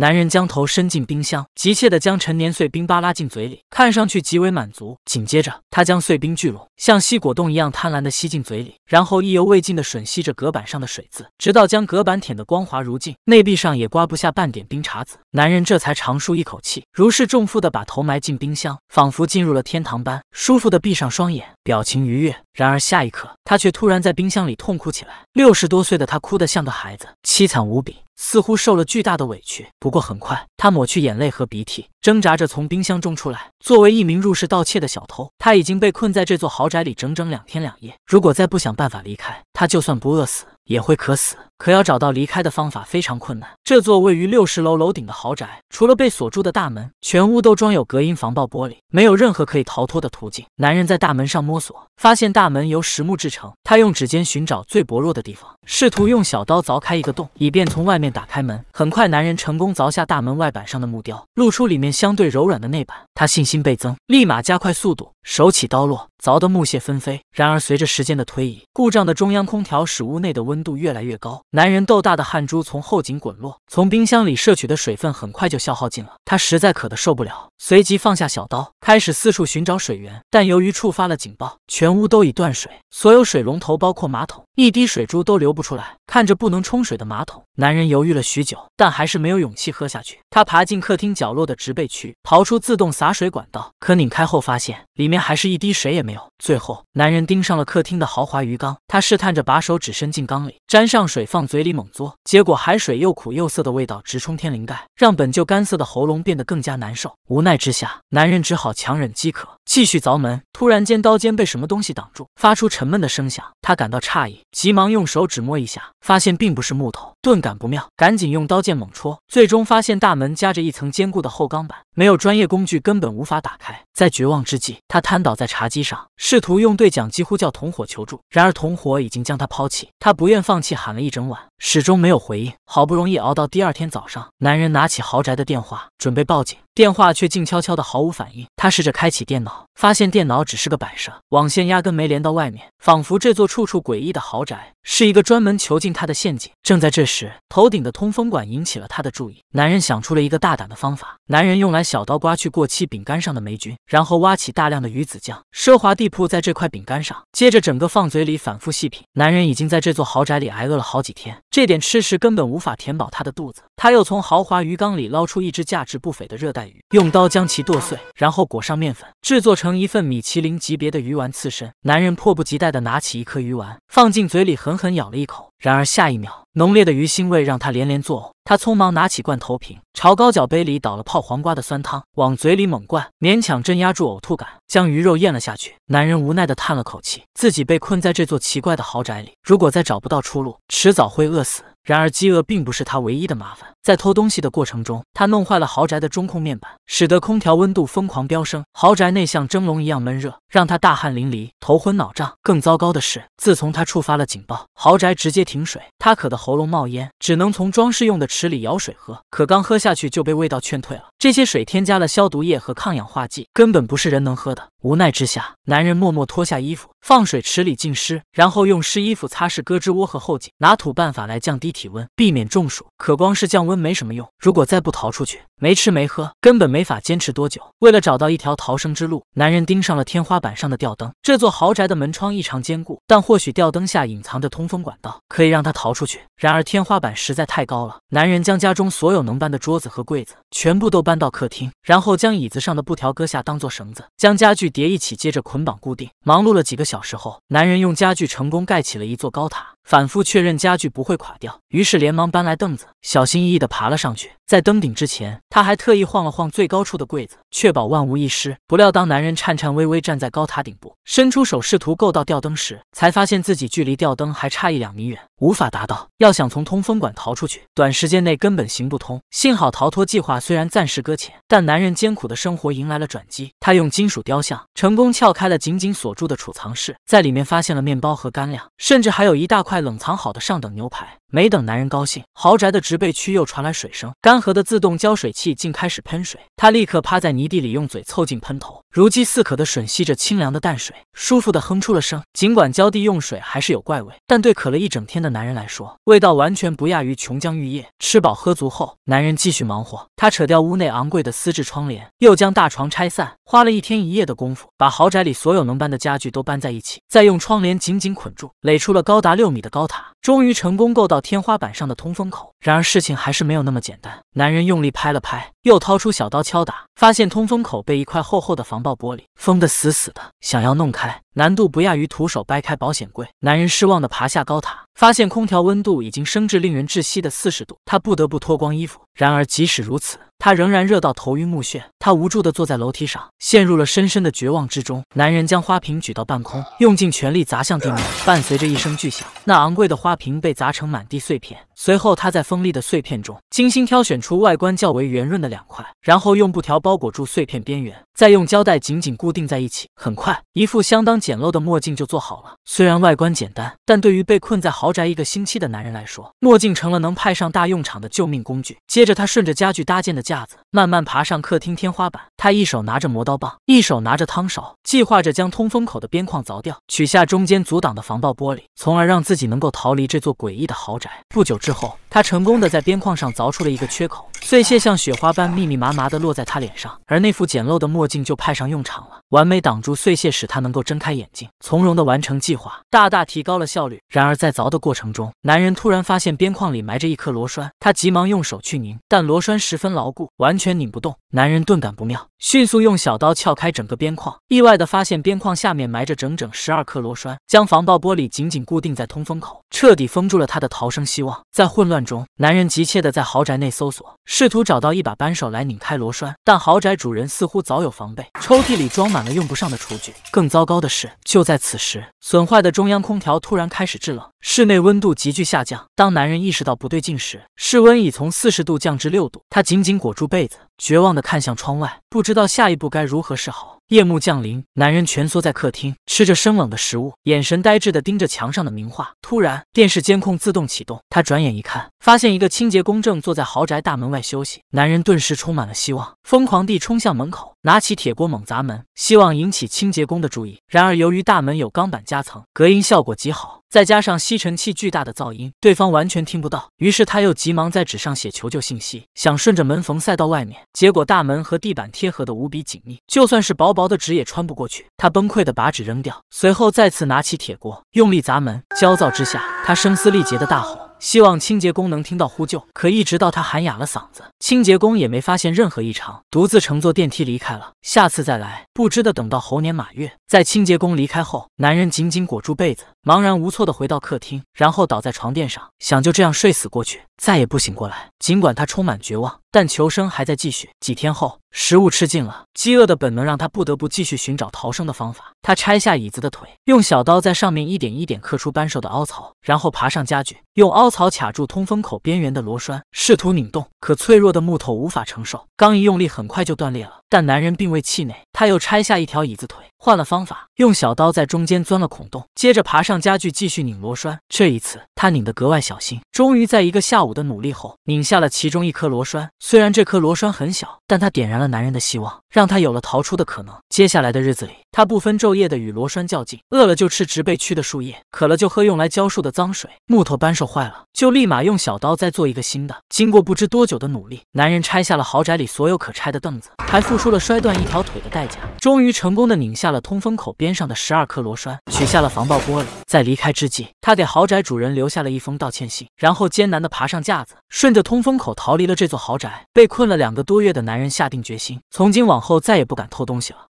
男人将头伸进冰箱，急切地将陈年碎冰扒拉进嘴里，看上去极为满足。紧接着，他将碎冰聚拢，像吸果冻一样贪婪地吸进嘴里，然后意犹未尽地吮吸着隔板上的水渍，直到将隔板舔得光滑如镜，内壁上也刮不下半点冰碴子。男人这才长舒一口气，如释重负地把头埋进冰箱，仿佛进入了天堂般舒服地闭上双眼，表情愉悦。然而下一刻，他却突然在冰箱里痛哭起来。六十多岁的他哭得像个孩子，凄惨无比，似乎受了巨大的委屈。不过很快。他抹去眼泪和鼻涕，挣扎着从冰箱中出来。作为一名入室盗窃的小偷，他已经被困在这座豪宅里整整两天两夜。如果再不想办法离开，他就算不饿死也会渴死。可要找到离开的方法非常困难。这座位于六十楼楼顶的豪宅，除了被锁住的大门，全屋都装有隔音防爆玻璃，没有任何可以逃脱的途径。男人在大门上摸索，发现大门由实木制成。他用指尖寻找最薄弱的地方，试图用小刀凿开一个洞，以便从外面打开门。很快，男人成功凿下大门外。板上的木雕露出里面相对柔软的内板。他信心倍增，立马加快速度，手起刀落，凿得木屑纷飞。然而，随着时间的推移，故障的中央空调使屋内的温度越来越高，男人豆大的汗珠从后颈滚落。从冰箱里摄取的水分很快就消耗尽了，他实在渴得受不了，随即放下小刀，开始四处寻找水源。但由于触发了警报，全屋都已断水，所有水龙头，包括马桶，一滴水珠都流不出来。看着不能冲水的马桶，男人犹豫了许久，但还是没有勇气喝下去。他爬进客厅角落的植被区，刨出自动洒。水管道可拧开后，发现里面还是一滴水也没有。最后，男人盯上了客厅的豪华鱼缸，他试探着把手指伸进缸里，沾上水放嘴里猛嘬，结果海水又苦又涩的味道直冲天灵盖，让本就干涩的喉咙变得更加难受。无奈之下，男人只好强忍饥渴，继续凿门。突然间，刀尖被什么东西挡住，发出沉闷的声响。他感到诧异，急忙用手指摸一下，发现并不是木头，顿感不妙，赶紧用刀剑猛戳，最终发现大门夹着一层坚固的厚钢板。没有专业工具，根本无法打开。在绝望之际，他瘫倒在茶几上，试图用对讲机呼叫同伙求助。然而，同伙已经将他抛弃。他不愿放弃，喊了一整晚，始终没有回应。好不容易熬到第二天早上，男人拿起豪宅的电话，准备报警，电话却静悄悄的，毫无反应。他试着开启电脑，发现电脑只是个摆设，网线压根没连到外面，仿佛这座处处诡异的豪宅是一个专门囚禁他的陷阱。正在这时，头顶的通风管引起了他的注意。男人想出了一个大胆的方法。男人用来。小刀刮去过期饼干上的霉菌，然后挖起大量的鱼子酱，奢华地铺在这块饼干上，接着整个放嘴里反复细品。男人已经在这座豪宅里挨饿了好几天，这点吃食根本无法填饱他的肚子。他又从豪华鱼缸里捞出一只价值不菲的热带鱼，用刀将其剁碎，然后裹上面粉，制作成一份米其林级别的鱼丸刺身。男人迫不及待地拿起一颗鱼丸，放进嘴里，狠狠咬了一口。然而下一秒，浓烈的鱼腥味让他连连作呕。他匆忙拿起罐头瓶，朝高脚杯里倒了泡黄瓜的酸汤，往嘴里猛灌，勉强镇压住呕吐感，将鱼肉咽了下去。男人无奈地叹了口气，自己被困在这座奇怪的豪宅里，如果再找不到出路，迟早会饿死。然而，饥饿并不是他唯一的麻烦。在偷东西的过程中，他弄坏了豪宅的中控面板，使得空调温度疯狂飙升，豪宅内像蒸笼一样闷热，让他大汗淋漓、头昏脑胀。更糟糕的是，自从他触发了警报，豪宅直接停水，他渴得喉咙冒烟，只能从装饰用的池里舀水喝。可刚喝下去就被味道劝退了，这些水添加了消毒液和抗氧化剂，根本不是人能喝的。无奈之下，男人默默脱下衣服，放水池里浸湿，然后用湿衣服擦拭胳肢窝和后颈，拿土办法来降低体温，避免中暑。可光是降温没什么用，如果再不逃出去，没吃没喝，根本没法坚持多久。为了找到一条逃生之路，男人盯上了天花板上的吊灯。这座豪宅的门窗异常坚固，但或许吊灯下隐藏着通风管道，可以让他逃出去。然而天花板实在太高了，男人将家中所有能搬的桌子和柜子全部都搬到客厅，然后将椅子上的布条割下当做绳子，将家具。叠一起，接着捆绑固定。忙碌了几个小时后，男人用家具成功盖起了一座高塔。反复确认家具不会垮掉，于是连忙搬来凳子，小心翼翼地爬了上去。在登顶之前，他还特意晃了晃最高处的柜子，确保万无一失。不料，当男人颤颤巍巍站在高塔顶部，伸出手试图够到吊灯时，才发现自己距离吊灯还差一两米远，无法达到。要想从通风管逃出去，短时间内根本行不通。幸好，逃脱计划虽然暂时搁浅，但男人艰苦的生活迎来了转机。他用金属雕像成功撬开了紧紧锁住的储藏室，在里面发现了面包和干粮，甚至还有一大块。冷藏好的上等牛排。没等男人高兴，豪宅的植被区又传来水声，干涸的自动浇水器竟开始喷水。他立刻趴在泥地里，用嘴凑近喷头，如饥似渴地吮吸着清凉的淡水，舒服地哼出了声。尽管浇地用水还是有怪味，但对渴了一整天的男人来说，味道完全不亚于琼浆玉液。吃饱喝足后，男人继续忙活。他扯掉屋内昂贵的丝质窗帘，又将大床拆散，花了一天一夜的功夫，把豪宅里所有能搬的家具都搬在一起，再用窗帘紧紧捆住，垒出了高达六米的高塔。终于成功够到。天花板上的通风口，然而事情还是没有那么简单。男人用力拍了拍，又掏出小刀敲打，发现通风口被一块厚厚的防爆玻璃封得死死的，想要弄开难度不亚于徒手掰开保险柜。男人失望的爬下高塔，发现空调温度已经升至令人窒息的四十度，他不得不脱光衣服。然而即使如此，他仍然热到头晕目眩，他无助地坐在楼梯上，陷入了深深的绝望之中。男人将花瓶举到半空，用尽全力砸向地面，伴随着一声巨响，那昂贵的花瓶被砸成满地碎片。随后，他在锋利的碎片中精心挑选出外观较为圆润的两块，然后用布条包裹住碎片边缘。再用胶带紧紧固定在一起，很快一副相当简陋的墨镜就做好了。虽然外观简单，但对于被困在豪宅一个星期的男人来说，墨镜成了能派上大用场的救命工具。接着，他顺着家具搭建的架子慢慢爬上客厅天花板。他一手拿着磨刀棒，一手拿着汤勺，计划着将通风口的边框凿掉，取下中间阻挡的防爆玻璃，从而让自己能够逃离这座诡异的豪宅。不久之后，他成功的在边框上凿出了一个缺口，碎屑像雪花般密密麻麻的落在他脸上，而那副简陋的墨。镜。竟就派上用场了，完美挡住碎屑，使他能够睁开眼睛，从容地完成计划，大大提高了效率。然而在凿的过程中，男人突然发现边框里埋着一颗螺栓，他急忙用手去拧，但螺栓十分牢固，完全拧不动。男人顿感不妙，迅速用小刀撬开整个边框，意外的发现边框下面埋着整整十二颗螺栓，将防爆玻璃紧紧固定在通风口，彻底封住了他的逃生希望。在混乱中，男人急切地在豪宅内搜索，试图找到一把扳手来拧开螺栓，但豪宅主人似乎早有。防备，抽屉里装满了用不上的厨具。更糟糕的是，就在此时，损坏的中央空调突然开始制冷，室内温度急剧下降。当男人意识到不对劲时，室温已从四十度降至六度，他紧紧裹住被子。绝望地看向窗外，不知道下一步该如何是好。夜幕降临，男人蜷缩在客厅，吃着生冷的食物，眼神呆滞地盯着墙上的名画。突然，电视监控自动启动，他转眼一看，发现一个清洁工正坐在豪宅大门外休息。男人顿时充满了希望，疯狂地冲向门口，拿起铁锅猛砸门，希望引起清洁工的注意。然而，由于大门有钢板夹层，隔音效果极好。再加上吸尘器巨大的噪音，对方完全听不到。于是他又急忙在纸上写求救信息，想顺着门缝塞到外面。结果大门和地板贴合的无比紧密，就算是薄薄的纸也穿不过去。他崩溃的把纸扔掉，随后再次拿起铁锅，用力砸门。焦躁之下，他声嘶力竭的大吼。希望清洁工能听到呼救，可一直到他喊哑了嗓子，清洁工也没发现任何异常，独自乘坐电梯离开了。下次再来，不知得等到猴年马月。在清洁工离开后，男人紧紧裹住被子，茫然无措地回到客厅，然后倒在床垫上，想就这样睡死过去。再也不醒过来。尽管他充满绝望，但求生还在继续。几天后，食物吃尽了，饥饿的本能让他不得不继续寻找逃生的方法。他拆下椅子的腿，用小刀在上面一点一点刻出扳手的凹槽，然后爬上家具，用凹槽卡住通风口边缘的螺栓，试图拧动。可脆弱的木头无法承受，刚一用力，很快就断裂了。但男人并未气馁。他又拆下一条椅子腿，换了方法，用小刀在中间钻了孔洞，接着爬上家具继续拧螺栓。这一次，他拧得格外小心，终于在一个下午的努力后，拧下了其中一颗螺栓。虽然这颗螺栓很小，但他点燃了男人的希望，让他有了逃出的可能。接下来的日子里，他不分昼夜的与螺栓较劲，饿了就吃植被区的树叶，渴了就喝用来浇树的脏水。木头扳手坏了，就立马用小刀再做一个新的。经过不知多久的努力，男人拆下了豪宅里所有可拆的凳子，还付出了摔断一条腿的代价。终于成功的拧下了通风口边上的十二颗螺栓，取下了防爆玻璃。在离开之际，他给豪宅主人留下了一封道歉信，然后艰难的爬上架子，顺着通风口逃离了这座豪宅。被困了两个多月的男人下定决心，从今往后再也不敢偷东西了。